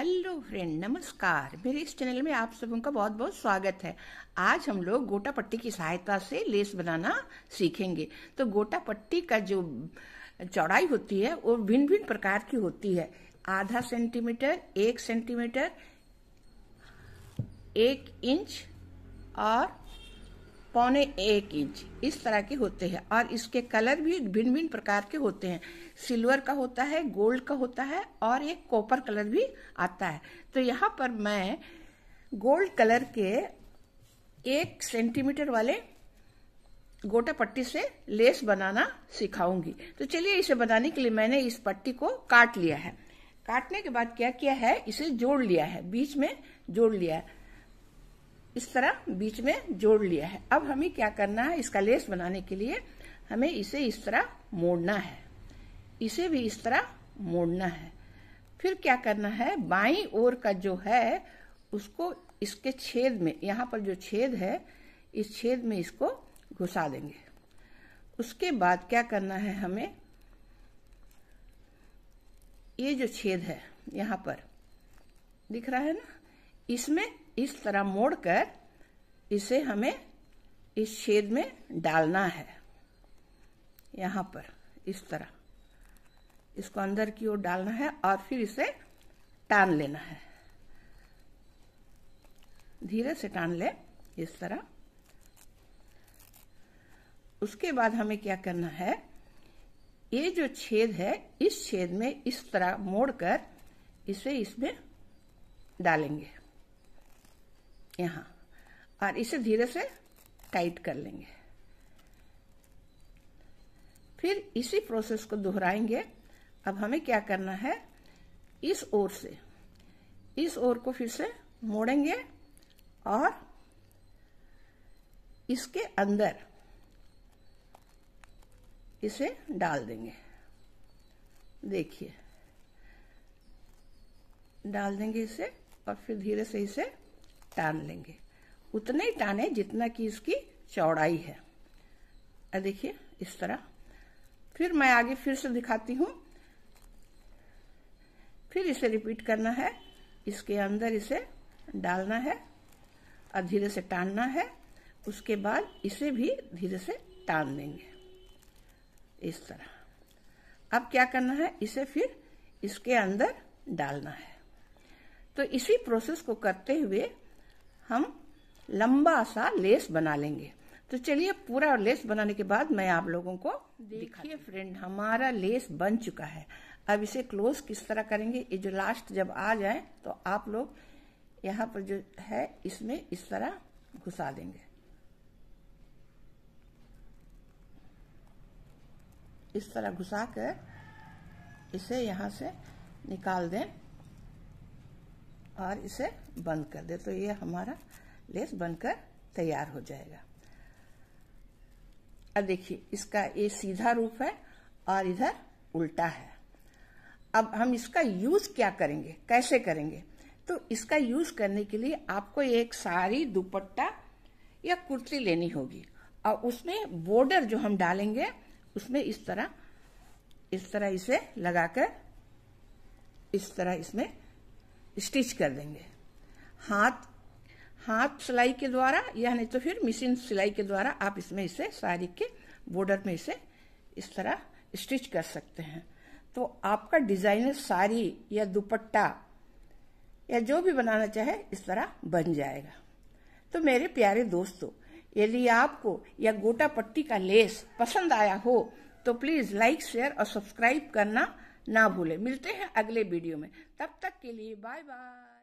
hello friend नमस्कार मेरे इस चैनल में आप सब का बहुत बहुत स्वागत है आज हम लोग गोटा पट्टी की सहायता से लेस बनाना सीखेंगे तो गोटा पट्टी का जो चौड़ाई होती है वो भिन्न भिन्न प्रकार की होती है आधा सेंटीमीटर एक सेंटीमीटर एक इंच और पौने एक इंच इस तरह के होते हैं और इसके कलर भी भिन्न भिन्न प्रकार के होते हैं सिल्वर का होता है गोल्ड का होता है और एक कॉपर कलर भी आता है तो यहाँ पर मैं गोल्ड कलर के एक सेंटीमीटर वाले गोटा पट्टी से लेस बनाना सिखाऊंगी तो चलिए इसे बनाने के लिए मैंने इस पट्टी को काट लिया है काटने के बाद क्या किया है इसे जोड़ लिया है बीच में जोड़ लिया है इस तरह बीच में जोड़ लिया है अब हमें क्या करना है इसका लेस बनाने के लिए हमें इसे इस तरह मोड़ना है इसे भी इस तरह मोड़ना है फिर क्या करना है बाई ओर का जो है उसको इसके छेद में यहाँ पर जो छेद है इस छेद में इसको घुसा देंगे उसके बाद क्या करना है हमें ये जो छेद है यहाँ पर दिख रहा है ना इसमें इस तरह मोड़कर इसे हमें इस छेद में डालना है यहाँ पर इस तरह इसको अंदर की ओर डालना है और फिर इसे टान लेना है धीरे से टान ले इस तरह उसके बाद हमें क्या करना है ये जो छेद है इस छेद में इस तरह मोड़कर इसे इसमें डालेंगे यहां और इसे धीरे से टाइट कर लेंगे फिर इसी प्रोसेस को दोहराएंगे अब हमें क्या करना है इस ओर से इस ओर को फिर से मोड़ेंगे और इसके अंदर इसे डाल देंगे देखिए डाल देंगे इसे और फिर धीरे से इसे टान लेंगे उतने ही टाने जितना कि इसकी चौड़ाई है देखिए इस तरह फिर मैं आगे फिर से दिखाती हूं फिर इसे रिपीट करना है इसके अंदर इसे डालना है और धीरे से टानना है उसके बाद इसे भी धीरे से टान देंगे इस तरह अब क्या करना है इसे फिर इसके अंदर डालना है तो इसी प्रोसेस को करते हुए हम लंबा सा लेस बना लेंगे तो चलिए पूरा लेस बनाने के बाद मैं आप लोगों को देखिए फ्रेंड हमारा लेस बन चुका है अब इसे क्लोज किस तरह करेंगे ये जो लास्ट जब आ जाए तो आप लोग यहाँ पर जो है इसमें इस तरह घुसा देंगे इस तरह घुसा कर इसे यहाँ से निकाल दें और इसे बंद कर दे तो ये हमारा लेस बनकर तैयार हो जाएगा अब देखिए इसका ये सीधा रूप है और इधर उल्टा है अब हम इसका यूज क्या करेंगे कैसे करेंगे तो इसका यूज करने के लिए आपको एक साड़ी दुपट्टा या कुर्ती लेनी होगी और उसमें बॉर्डर जो हम डालेंगे उसमें इस तरह इस तरह इसे लगाकर इस तरह इसमें स्टिच कर देंगे हाथ हाथ सिलाई के द्वारा या नहीं तो फिर मशीन सिलाई के द्वारा आप इसमें इसे साड़ी के बॉर्डर में इसे इस तरह स्टिच कर सकते हैं तो आपका डिजाइनर साड़ी या दुपट्टा या जो भी बनाना चाहे इस तरह बन जाएगा तो मेरे प्यारे दोस्तों यदि आपको यह गोटा पट्टी का लेस पसंद आया हो तो प्लीज लाइक शेयर और सब्सक्राइब करना ना भूलें मिलते हैं अगले वीडियो में तब तक के लिए बाय बाय